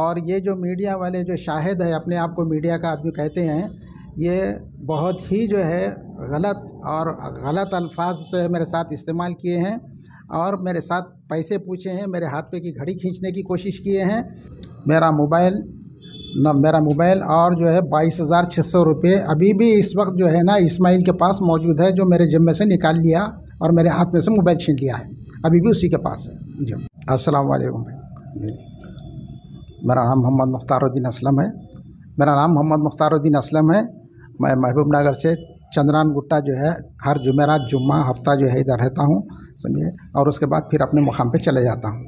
और ये जो मीडिया वाले जो शाहिद है अपने आप को मीडिया का आदमी कहते हैं ये बहुत ही जो है गलत और गलत अल्फाज जो है मेरे साथ इस्तेमाल किए हैं और मेरे साथ पैसे पूछे हैं मेरे हाथ पे की घड़ी खींचने की कोशिश किए हैं मेरा मोबाइल न मेरा मोबाइल और जो है बाईस हज़ार छः सौ रुपये अभी भी इस वक्त जो है ना इस्माइल के पास मौजूद है जो मेरे जिम्मे में से निकाल लिया और मेरे हाथ में से मोबाइल छीन लिया है अभी भी उसी के पास है जी असलकम मेरा नाम मोहम्मद मुख्तारुद्दीन असलम है मेरा नाम मोहम्मद मुख्तारुद्दीन असलम है मैं महबूब नगर से चंद्रान गुट्टा जो है हर जुमेरात जुम्मा हफ्ता जो है इधर रहता हूँ समझे और उसके बाद फिर अपने मुकाम पे चले जाता हूँ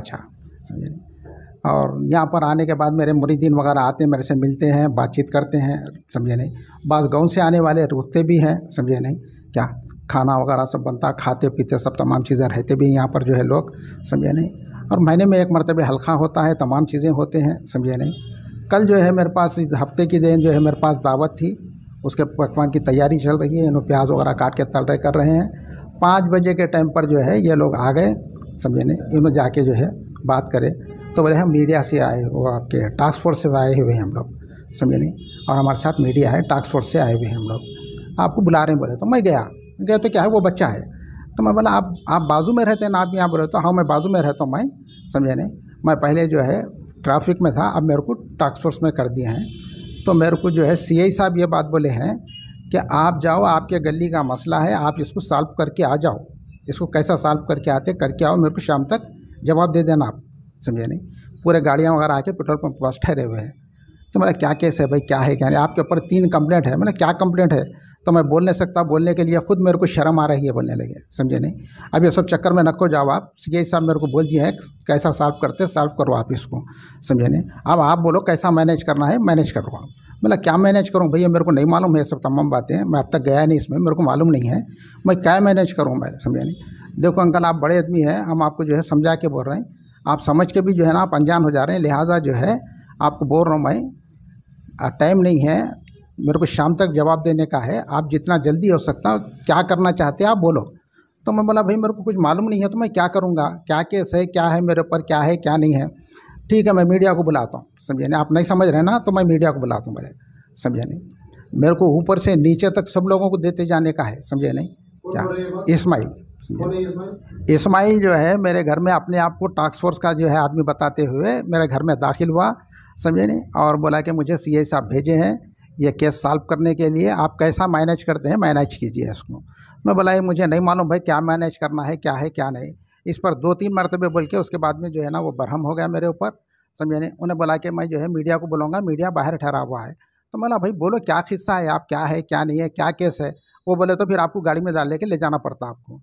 अच्छा समझे और यहाँ पर आने के बाद मेरे मुरीदीन वगैरह आते हैं मेरे से मिलते हैं बातचीत करते हैं समझे नहीं बास गाँव से आने वाले रुकते भी हैं समझे नहीं क्या खाना वगैरह सब बनता खाते पीते सब तमाम चीज़ें रहते भी यहाँ पर जो है लोग समझे नहीं और महीने में एक मरतबे हल्का होता है तमाम चीज़ें होते हैं समझे नहीं कल जो है मेरे पास हफ्ते की दिन जो है मेरे पास दावत थी उसके पकवान की तैयारी चल रही है इन्हों प्याज वगैरह काट के तल रहे कर रहे हैं पाँच बजे के टाइम पर जो है ये लोग आ गए समझे नहीं इन जाके जो है बात करें तो बोले हम मीडिया से आए वो आपके टास्क फोर्स से आए हुए हैं हम लोग समझे नहीं और हमारे साथ मीडिया है टास्क फोर्स से आए हुए हैं हम लोग आपको बुला रहे हैं बोले तो मैं गया गया तो क्या है वो बच्चा है तो मैं बोला आप आप बाजू में रहते हैं ना आप यहाँ पर रहते हो हाँ मैं बाजू में रहता हूँ मैं समझे नहीं मैं पहले जो है ट्रैफिक में था अब मेरे को टास्क फोर्स में कर दिए हैं तो मेरे को जो है सी साहब ये बात बोले हैं कि आप जाओ आपके गली का मसला है आप इसको सॉल्व करके आ जाओ इसको कैसा सॉल्व करके आते करके आओ मेरे को शाम तक जवाब दे देना आप समझे नहीं पूरे गाड़ियाँ वगैरह आके पेट्रोल पंप पास ठहरे हुए हैं तो मेरा क्या केस है भाई क्या है क्या नहीं आपके ऊपर तीन कंप्लेंट है मैंने क्या कंप्लेंट है तो मैं बोल नहीं सकता बोलने के लिए खुद मेरे को शर्म आ रही है बोलने लगे समझे नहीं अब ये सब चक्कर में नको जाओ आप सीए साहब मेरे को बोल दिए हैं कैसा सॉल्व करते सॉल्व करो आप इसको समझे नहीं अब आप बोलो कैसा मैनेज करना है मैनेज करो आप मतलब क्या मैनेज करूँ भैया मेरे को नहीं मालूम है सब तमाम बातें मैं अब तक गया नहीं इसमें मेरे को मालूम नहीं है मैं क्या मैनेज करूँ मैं समझे नहीं देखो अंकल आप बड़े आदमी हैं हम आपको जो है समझा के बोल रहे हैं आप समझ के भी जो है ना आप अनजान हो जा रहे हैं लिहाजा जो है आपको बोल रहा हूँ मैं टाइम नहीं है मेरे को शाम तक जवाब देने का है आप जितना जल्दी हो सकता क्या करना चाहते आप बोलो तो मैं बोला भाई मेरे को कुछ मालूम नहीं है तो मैं क्या करूँगा क्या केस है क्या है मेरे ऊपर क्या है क्या नहीं है ठीक है मैं मीडिया को बुलाता हूँ समझे नहीं आप नहीं समझ रहे ना तो मैं मीडिया को बुलाता हूँ मेरे समझे नहीं मेरे को ऊपर से नीचे तक सब लोगों को देते जाने का है समझे नहीं क्या इसमाइल इसमाइल जो है मेरे घर में अपने आप को टास्क फोर्स का जो है आदमी बताते हुए मेरे घर में दाखिल हुआ समझे नहीं और बोला कि मुझे सीए साहब भेजे हैं ये केस सॉल्व करने के लिए आप कैसा मैनेज करते हैं मैनेज कीजिए इसको मैं बोला ये मुझे नहीं मालूम भाई क्या मैनेज करना है क्या है क्या नहीं इस पर दो तीन मरतबे बोल के उसके बाद में जो है ना वो बरहम हो गया मेरे ऊपर समझे नहीं उन्हें बोला कि मैं जो है मीडिया को बोलूँगा मीडिया बाहर ठहरा हुआ है तो बोला भाई बोलो क्या किस्सा है आप क्या है क्या नहीं है क्या केस है वो बोले तो फिर आपको गाड़ी में डाल लेके ले जाना पड़ता आपको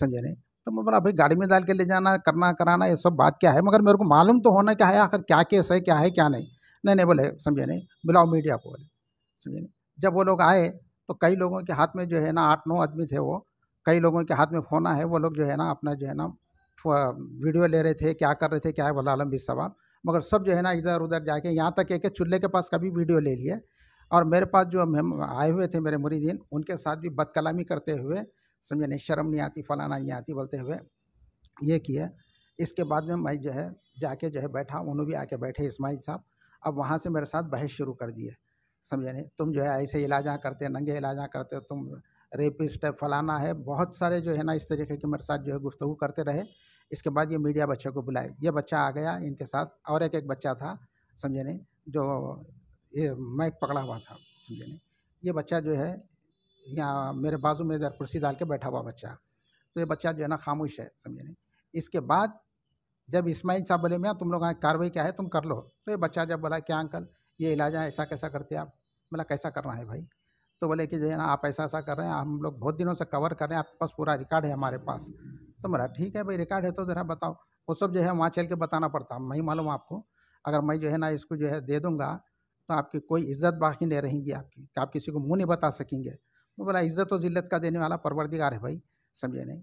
समझे नहीं तो मैं बोला भाई गाड़ी में डाल के ले जाना करना कराना ये सब बात क्या है मगर मेरे को मालूम तो होना क्या है आखिर क्या केस है क्या है क्या नहीं नहीं नहीं बोले समझे नहीं बुलाओ मीडिया को बोले समझे जब वो लोग आए तो कई लोगों के हाथ में जो है ना आठ नौ आदमी थे वो कई लोगों के हाथ में फ़ोन है वो लोग जो है ना अपना जो है ना वीडियो ले रहे थे क्या कर रहे थे क्या है वाला आलम भी सवाल मगर सब जो है ना इधर उधर जाके यहाँ तक एक चूल्हे के पास कभी वीडियो ले लिए और मेरे पास जो आए हुए थे मेरे मुरीदीन उनके साथ भी बदकलामी करते हुए समझे नहीं शर्म नहीं आती फलाना नहीं आती बोलते हुए ये किए इसके बाद में मैं जो है जाके जो है बैठा उन्होंने भी आके बैठे इसमाइल साहब अब वहाँ से मेरे साथ बहस शुरू कर दिए समझे नहीं तुम जो है ऐसे इलाजा करते नंगे इलाजा करते हो तुम रेपिस्ट है फलाना है बहुत सारे जो है ना इस तरीके के मेरे साथ जो है गुफ्तु करते रहे इसके बाद ये मीडिया बच्चों को बुलाए ये बच्चा आ गया इनके साथ और एक एक बच्चा था समझे नहीं जो ये मैक पकड़ा हुआ था समझे नहीं ये बच्चा जो है यहाँ मेरे बाजू में इधर कुर्सी डाल के बैठा हुआ बच्चा तो ये बच्चा जो है ना खामोश है समझे नहीं इसके बाद जब इस्माइल साहब बोले मैं तुम लोग कार्रवाई क्या है तुम कर लो तो ये बच्चा जब बोला क्या अंकल ये इलाज है ऐसा कैसा करते आप बोला मतलब कैसा करना है भाई तो बोले कि जो है ना आप ऐसा ऐसा कर रहे हैं हम लोग बहुत दिनों से कवर कर रहे हैं आपके पास पूरा रिकॉर्ड है हमारे पास तो बोला ठीक है भाई रिकॉर्ड है तो ज़रा बताओ वो सब जो है वहाँ चल के बताना पड़ता मैं मालूम आपको अगर मैं जो है ना इसको जो है दे दूँगा तो आपकी कोई इज्जत बाकी नहीं रहेंगी आपकी आप किसी को मुँह नहीं बता सकेंगे वो तो बोला इज्जत और जिल्लत का देने वाला परवरदिगार है भाई समझे नहीं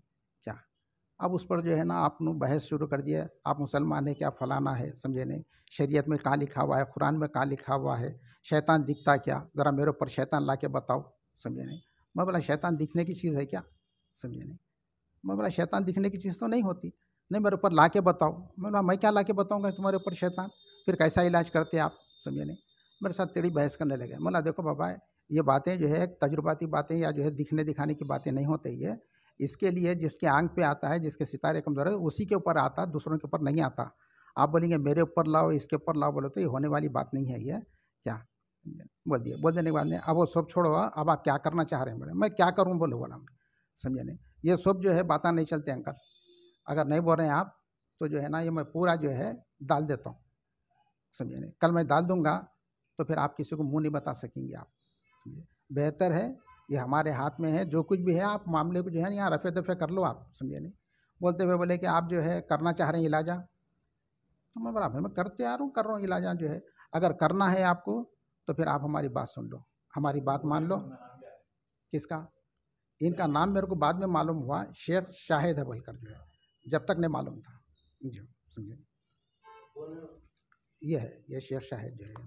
अब उस पर जो है ना आपने बहस शुरू कर दिया आप मुसलमान है क्या फलाना है समझे नहीं शरीयत में कहाँ लिखा हुआ है कुरान में कहाँ लिखा हुआ है शैतान दिखता क्या ज़रा मेरे ऊपर शैतान ला के बताओ समझे नहीं मैं बोला शैतान दिखने की चीज़ है क्या समझे नहीं मैं बोला शैतान दिखने की चीज़ तो नहीं होती नहीं मेरे ऊपर ला के बताओ मैं बोला मैं क्या ला के बताऊँगा तुम्हारे ऊपर शैतान फिर कैसा इलाज करते आप समझे नहीं मेरे साथ तेरी बहस करने लगे बोला देखो बाबा ये बातें जो है तजुर्बाती बातें या जो है दिखने दिखाने की बातें नहीं होती है इसके लिए जिसके आंग पे आता है जिसके सितारे कमज़ोर है उसी के ऊपर आता दूसरों के ऊपर नहीं आता आप बोलेंगे मेरे ऊपर लाओ इसके ऊपर लाओ बोले तो ये होने वाली बात नहीं है ये क्या बोल दिए बोल देने के बाद में अब वो सब छोड़ो अब आप क्या करना चाह रहे हैं बोले मैं क्या करूँ बोलो बोला समझे नहीं ये सब जो है बातें नहीं चलते अंकल अगर नहीं बोल रहे हैं आप तो जो है ना ये मैं पूरा जो है डाल देता हूँ समझे नहीं कल मैं डाल दूँगा तो फिर आप किसी को मुँह नहीं बता सकेंगे आप बेहतर है ये हमारे हाथ में है जो कुछ भी है आप मामले को जो है यहाँ रफे दफे कर लो आप समझे नहीं बोलते हुए बोले कि आप जो है करना चाह रहे हैं इलाजा तो मैं बराबर मैं करते आ रहा हूँ कर रहा हूँ इलाजा जो है अगर करना है आपको तो फिर आप हमारी बात सुन लो हमारी बात मान लो किसका इनका नाम मेरे को बाद में मालूम हुआ शेख शाहिद है बोलकर जो है जब तक नहीं मालूम था जी समझे ये है ये शेख शाहिद जो है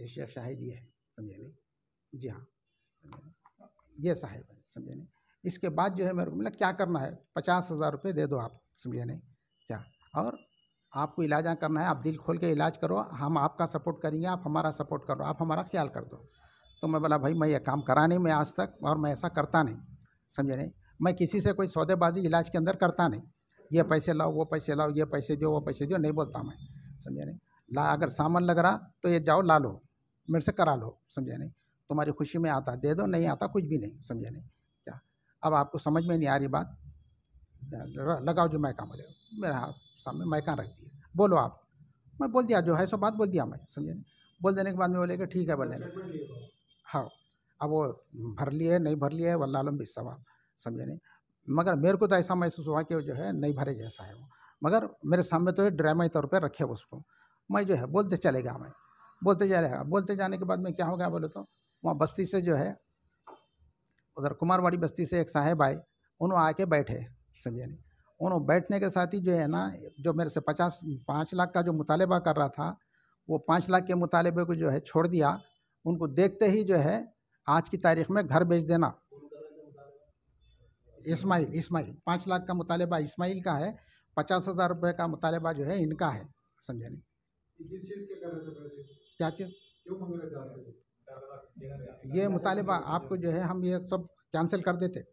ये शेख शाहिद ये है समझे नहीं जी हाँ ये साहेब समझे नहीं इसके बाद जो है मेरे को मतलब क्या करना है पचास हज़ार रुपये दे दो आप समझे नहीं क्या और आपको इलाज करना है आप दिल खोल के इलाज करो हम आपका सपोर्ट करेंगे आप हमारा सपोर्ट करो आप हमारा ख्याल कर दो तो मैं बोला भाई मैं ये काम करा नहीं मैं आज तक और मैं ऐसा करता नहीं समझे नहीं मैं किसी से कोई सौदेबाजी इलाज के अंदर करता नहीं ये पैसे लाओ वो पैसे लाओ ये पैसे दो वो पैसे दो नहीं बोलता मैं समझे नहीं ला अगर सामान लग रहा तो ये जाओ ला लो मेरे से करा लो समझे नहीं तुम्हारी खुशी में आता दे दो नहीं आता कुछ भी नहीं समझे नहीं क्या अब आपको समझ में नहीं आ रही बात लगाओ जो मैका मरे मेरा हाथ सामने मैका रख दिया बोलो आप मैं बोल दिया जो है सो बात बोल दिया मैं समझे नहीं बोल देने के बाद में बोलेगा ठीक है बोले हाँ अब वो भर लिए नहीं भर लिए वल्ला आलम भी सवाल समझे नहीं मगर मेरे को तो ऐसा महसूस हुआ कि जो है नहीं भरे जैसा है वो मगर मेरे सामने तो ड्रामा तौर पर रखे उसको मैं जो है बोलते चले गया मैं बोलते चलेगा बोलते जाने के बाद में क्या हो गया बोले तो वहाँ बस्ती से जो है उधर कुमारवाड़ी बस्ती से एक साहेब आए उन्होंने आके बैठे समझे नहीं बैठने के साथ ही जो है ना जो मेरे से पचास पाँच लाख का जो मुतालबा कर रहा था वो पाँच लाख के मुतालबे को जो है छोड़ दिया उनको देखते ही जो है आज की तारीख में घर बेच देना इस्माइल इस्माइल पाँच लाख का मुतालबा इस्माइल का है पचास हज़ार रुपये का मुतालबा जो है इनका है समझे नहीं क्या चीज़ ये मुतालबा आपको जो है हम ये सब कैंसिल कर देते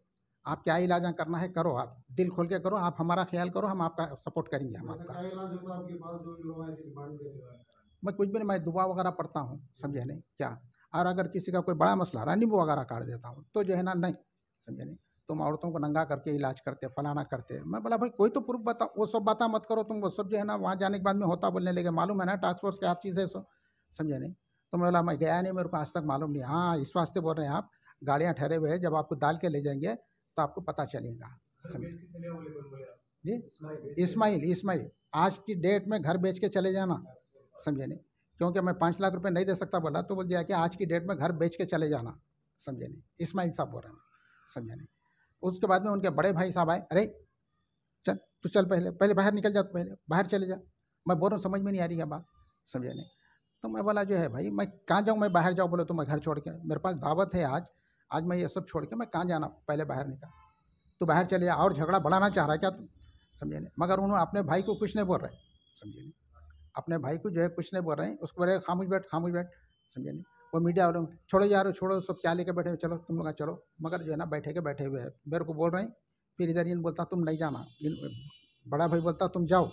आप क्या इलाज करना है करो आप दिल खोल के करो आप हमारा ख्याल करो हम आपका सपोर्ट करेंगे हम आपका मैं कुछ भी नहीं मैं दुआ वगैरह पढ़ता हूँ समझे नहीं क्या और अगर किसी का कोई बड़ा मसला रहा नींबू वगैरह काट देता हूँ तो जो है ना नहीं समझे नहीं तुम औरतों को नंगा करके इलाज करते फलाना करते मैं बोला भाई कोई तो प्रूफ बताओ वो सब बातें मत करो तुम वो सब जो है ना वहाँ जाने के बाद में होता बोलने लगे मालूम है ना टास्क फोर्स क्या चीज़ है सो समझे नहीं तो मैं बोला मैं गया नहीं मेरे को आज तक मालूम नहीं हाँ इस वास्ते बोल रहे हैं आप गाड़ियाँ ठहरे हुए हैं जब आपको डाल के ले जाएंगे तो आपको पता चलेगा जी इस्माइल इस्माइल आज की डेट में घर बेच के चले जाना समझे नहीं क्योंकि मैं पाँच लाख रुपए नहीं दे सकता बोला तो बोल दिया कि आज की डेट में घर बेच के चले जाना समझे नहीं इस्माइल साहब बोल रहे हैं समझे नहीं उसके बाद में उनके बड़े भाई साहब आए अरे चल तू चल पहले पहले बाहर निकल जा पहले बाहर चले जा मैं बोल रहा हूँ समझ में नहीं आ रही है बात समझे नहीं तो मैं बोला जो है भाई मैं कहाँ जाऊँ मैं बाहर जाऊँ बोलो तो मैं घर छोड़ के मेरे पास दावत है आज आज मैं ये सब छोड़ के मैं कहाँ जाना पहले बाहर निकाल तो बाहर चले जा और झगड़ा बढ़ाना चाह रहा है क्या तुम समझे नहीं मगर उन्होंने अपने भाई को कुछ नहीं बोल रहे समझे नहीं अपने भाई को जो है कुछ नहीं बोल रहे हैं उसको बोले खामोश बैठ खामोश बैठ समझे नहीं वो मीडिया वालों छोड़ो यार छोड़ो सब क्या लेके बैठे चलो तुम लोग चलो मगर जो है ना बैठे के बैठे हुए हैं मेरे को बोल रहे हैं फिर इधर इन बोलता तुम नहीं जाना इन बड़ा भाई बोलता तुम जाओ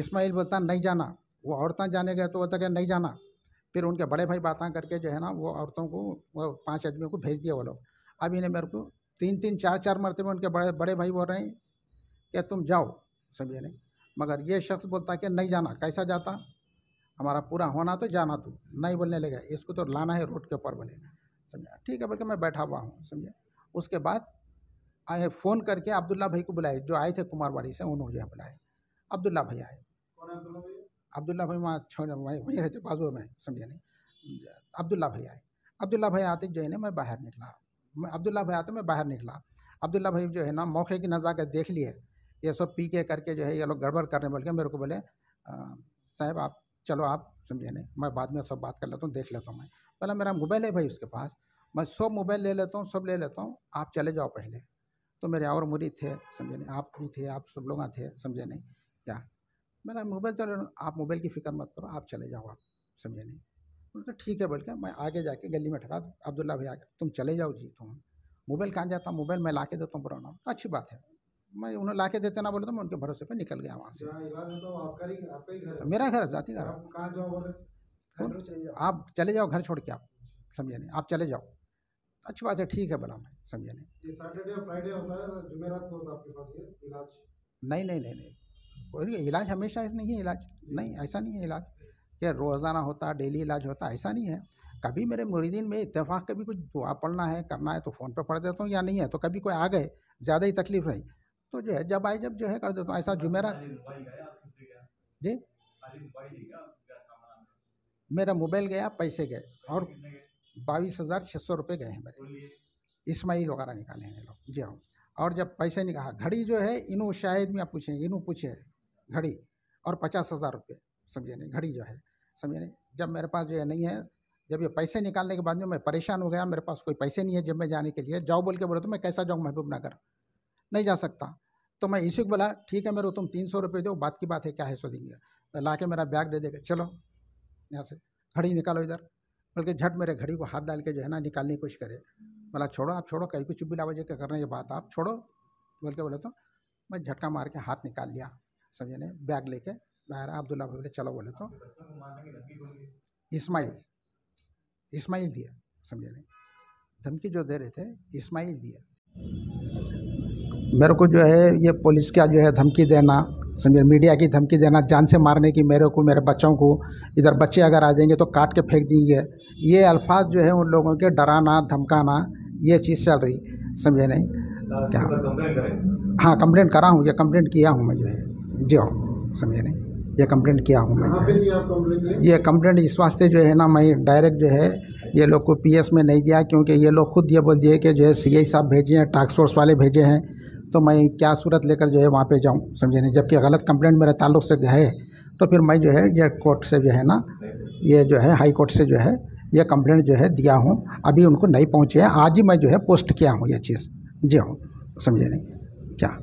इसमाइल बोलता नहीं जाना वो औरतें जाने गए तो बोलता क्या नहीं जाना फिर उनके बड़े भाई बातें करके जो है ना वो औरतों को वो पाँच आदमियों को भेज दिया वो लोग अब इन्हें मेरे को तीन तीन चार चार मरते में उनके बड़े बड़े भाई बोल रहे हैं कि तुम जाओ सभी ने मगर ये शख्स बोलता है कि नहीं जाना कैसा जाता हमारा पूरा होना तो जाना तू नहीं बोलने लगा इसको तो लाना है रोड के ऊपर बोले समझा ठीक है बोल के मैं बैठा हुआ हूँ समझे उसके बाद आए फ़ोन करके अब्दुल्ला भाई को बुलाए जो आए थे कुमारवाड़ी से उन्होंने बुलाए अब्दुल्ला भाई आए अब्दुल्ला भाई वहाँ छोड़ वहीं वहीं रहते बाजू में समझे नहीं अब्दुल्ला भाई आए अब्दुल्ला भाई आते जो है ना मैं बाहर निकला मैं अब्दुल्ला भाई आते मैं बाहर निकला अब्दुल्ला भाई जो है ना मौके की नज़ाकत देख लिए ये सब पी के करके जो है ये लोग गड़बड़ करने बोल के मेरे को बोले साहब आप चलो आप समझे नहीं मैं बाद में सब बात कर लेता हूँ देख लेता हूँ मैं पहला मेरा मोबाइल है भाई उसके पास मैं सब मोबाइल ले लेता हूँ सब ले लेता हूँ आप चले जाओ पहले तो मेरे और मुरीद थे समझे नहीं आप भी थे आप सब लोग थे समझे नहीं क्या मेरा मोबाइल तो आप मोबाइल की फ़िक्र मत करो आप चले जाओ आप समझे नहीं बोले तो ठीक है बोल के मैं आगे जाके गली में ठहरा अब्दुल्ला भैया तुम चले जाओ जी तुम मोबाइल कहाँ जाता मोबाइल मैं ला के देता हूँ पुराना अच्छी बात है मैं उन्हें ला के देते ना बोले तो मैं उनके भरोसे पर निकल गया वहाँ से हाँ, तो मेरा घर मेरा घर जाती घर हाँ? आप चले जाओ घर छोड़ के आप समझे नहीं आप चले जाओ अच्छी बात है ठीक है बोला मैं समझे नहीं नहीं नहीं नहीं इलाज हमेशा ऐसा नहीं है इलाज नहीं ऐसा नहीं है इलाज क्या रोज़ाना होता डेली इलाज होता ऐसा नहीं है कभी मेरे मुरीदीन में इतफाक़ कभी कुछ दुआ पढ़ना है करना है तो फ़ोन पर पढ़ देता हूँ या नहीं है तो कभी कोई आ गए ज़्यादा ही तकलीफ़ नहीं तो जो है जब आए जब जो है कर देता हूँ ऐसा जुमेरा जी मेरा मोबाइल गया पैसे गए और बाईस हज़ार छः सौ रुपये गए हैं मेरे इसमाइल वगैरह निकाले हैं लोग जी हाँ और जब पैसे निकाला घड़ी जो है इनू शायद में आप पूछें इनू पूछे घड़ी और पचास हज़ार रुपये समझे नहीं घड़ी जो है समझे नहीं जब मेरे पास जो है नहीं है जब ये पैसे निकालने के बाद जो मैं परेशान हो गया मेरे पास कोई पैसे नहीं है जब मैं जाने के लिए जाओ बोल के बोले तो मैं कैसा जाऊँ महबूब नगर नहीं जा सकता तो मैं इसी को बोला ठीक है मेरे तुम तीन सौ रुपये दो बात की बात है क्या है सो देंगे तो ला के मेरा बैग दे देगा चलो यहाँ से घड़ी निकालो इधर बल्कि झट मेरे घड़ी को हाथ डाल के जो है ना निकालने की कोशिश करे बोला छोड़ो आप छोड़ो कहीं कुछ भी के करने ये बात आप छोड़ो बोल के बोले तो मैं झटका मार के हाथ निकाल लिया समझे ने बैग लेके अब्दुल्ला भाई बोले चलो बोले तो इस्माइल इस्माइल दिया समझे ने धमकी जो दे रहे थे इस्माइल दिया मेरे को जो है ये पुलिस का जो है धमकी देना समझे मीडिया की धमकी देना जान से मारने की मेरे को मेरे बच्चों को इधर बच्चे अगर आ जाएंगे तो काट के फेंक देंगे ये अल्फाज जो है उन लोगों के डराना धमकाना ये चीज़ चल रही समझे नहीं क्या हाँ कंप्लेंट करा हूँ या कंप्लेंट किया हूँ मैं जो है जी हाँ समझे नहीं ये कंप्लेंट किया हूँ मैं ये कंप्लेंट इस वास्ते जो है ना मैं डायरेक्ट जो है ये लोग को पीएस में नहीं दिया क्योंकि ये लोग खुद ये बोल दिए कि जो है सी साहब भेजे हैं टास्क फोर्स वाले भेजे हैं तो मैं क्या सूरत लेकर जो है वहाँ पे जाऊँ समझे नहीं जबकि गलत कंप्लेंट मेरे ताल्लुक से गए तो फिर मैं जो है ये कोर्ट से जो है ना ये जो है हाई कोर्ट से जो है ये कंप्लेंट जो है दिया हूँ अभी उनको नहीं पहुँचे हैं आज ही मैं जो है पोस्ट किया हूँ ये चीज़ जी हाँ समझे नहीं क्या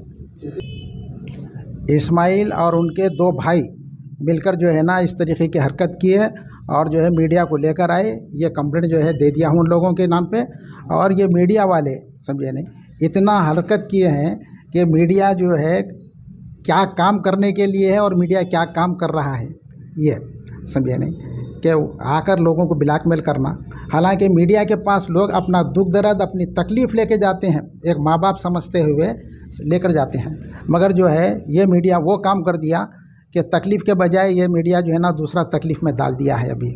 इस्माइल और उनके दो भाई मिलकर जो है ना इस तरीके की हरकत किए और जो है मीडिया को लेकर आए ये कंप्लेंट जो है दे दिया हूँ उन लोगों के नाम पे और ये मीडिया वाले समझे नहीं इतना हरकत किए हैं कि मीडिया जो है क्या काम करने के लिए है और मीडिया क्या काम कर रहा है ये समझे नहीं कि आकर लोगों को ब्लैकमेल करना हालांकि मीडिया के पास लोग अपना दुख दर्द अपनी तकलीफ़ लेके जाते हैं एक माँ बाप समझते हुए लेकर जाते हैं मगर जो है ये मीडिया वो काम कर दिया कि तकलीफ़ के बजाय ये मीडिया जो है ना दूसरा तकलीफ़ में डाल दिया है अभी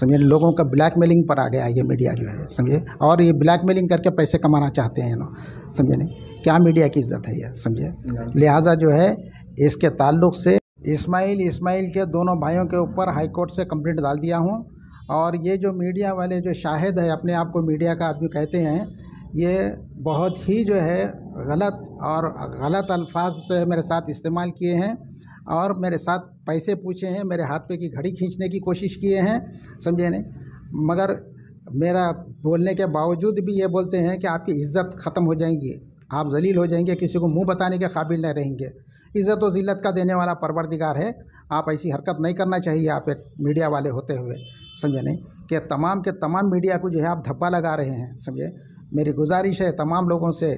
समझे लोगों का ब्लैक मेलिंग पर आ गया ये मीडिया जो है समझे और ये ब्लैक मेलिंग करके पैसे कमाना चाहते हैं ना समझे नहीं क्या मीडिया की इज्जत है ये समझे लिहाजा जो है इसके ताल्लुक से इस्माइल इस्माइल के दोनों भाइयों के ऊपर हाईकोर्ट से कंप्लेंट डाल दिया हूँ और ये जो मीडिया वाले जो शाहिद है अपने आप को मीडिया का आदमी कहते हैं ये बहुत ही जो है गलत और गलत अल्फाज जो है मेरे साथ इस्तेमाल किए हैं और मेरे साथ पैसे पूछे हैं मेरे हाथ पे की घड़ी खींचने की कोशिश किए हैं समझे नहीं मगर मेरा बोलने के बावजूद भी ये बोलते हैं कि आपकी इज़्ज़त ख़त्म हो जाएंगी आप जलील हो जाएंगे किसी को मुंह बताने के काबिल नहीं रहेंगे इज़्ज़त और ज़िलत का देने वाला परवरदिगार है आप ऐसी हरकत नहीं करना चाहिए आप एक मीडिया वाले होते हुए समझे नहीं कि तमाम के तमाम मीडिया को जो है आप धब्बा लगा रहे हैं समझे मेरी गुजारिश है तमाम लोगों से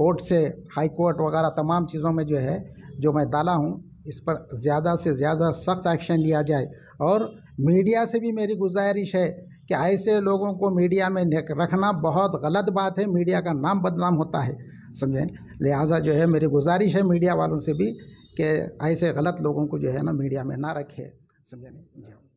कोर्ट से हाई कोर्ट वगैरह तमाम चीज़ों में जो है जो मैं डाला हूँ इस पर ज़्यादा से ज़्यादा सख्त एक्शन लिया जाए और मीडिया से भी मेरी गुजारिश है कि ऐसे लोगों को मीडिया में रखना बहुत गलत बात है मीडिया का नाम बदनाम होता है समझें लिहाजा जो है मेरी गुजारिश है मीडिया वालों से भी कि ऐसे गलत लोगों को जो है ना मीडिया में ना रखे समझें